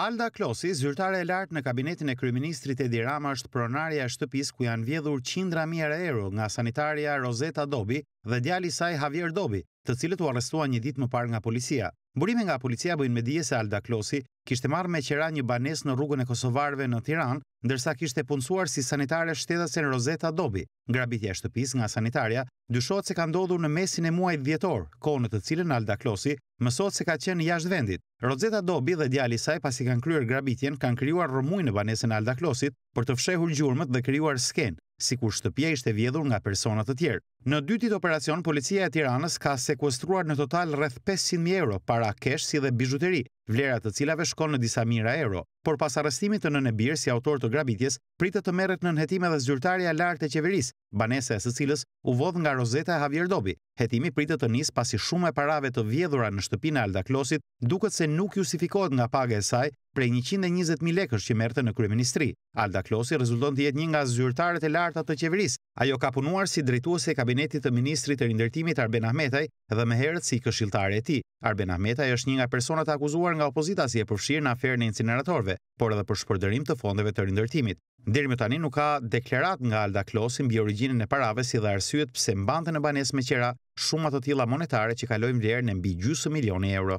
Alda Klosi, zyrtare e lartë në kabinetin e kryministrit e dirama është pronarja shtëpis ku janë vjedhur 100.000 euro nga sanitaria Rosetta Dobi dhe djali saj Javier Dobi, të cilët u arrestua një dit më par nga policia. Burime nga policia bëjnë me dije se Alda Klosi kishte marrë me qera një banes në rrugën e Kosovarve në Tiran, ndërsa kishte punësuar si sanitare në Rosetta Dobi. Grabitja e shtëpis nga sanitaria dyshot se ka ndodhur në mesin e muajt vjetor, kohë në të cilën Alda Klosi mësot se ka qenë jashtë vendit. Rosetta Dobi dhe djali saj pasi kanë kryer grabitjen kanë krijuar rëmuj në banesën Alda Klosit për të fshehur gjurmët dhe krijuar sken, sikur shtëpia ishte vjedhur nga persona të tjerë. Në dytit operacion, policia e Tiranës ka sekuestruar në total rreth 500.000 euro para kesh si dhe bijuteri, vlerat të cilave shkon në disa mira euro, por pas arrestimit të në nebirë si autor të grabitjes, pritë të meret në nëhetime dhe zyrtarja lartë e qeveris, banese e së cilës u vodh nga Rozeta Javier Dobi. Hetimi pritë të njës pasi shumë e parave të vjedhura në shtëpina Alda Klosit, duket se nuk justifikohet nga paga e saj prej 120.000 lekësh që merte në Kryeministri. Alda Klosi rezulton të jetë një nga zyrtarët e lartë të qeveris. Ajo ka punuar si drejtuese e kabinetit të ministrit të rindërtimit Arben Ahmetaj dhe me herët si këshiltare e ti. Arben Ahmetaj është një nga personat akuzuar nga opozita si e përshirë në aferën e incineratorve, por edhe për shpërdërim të fondeve të rindërtimit. më tani nuk ka deklerat nga Alda Klosin bi originin e parave si dhe arsyet pëse mbante në banes me qera shumë atë tila monetare që kalojmë vjerë në mbi gjusë milioni euro.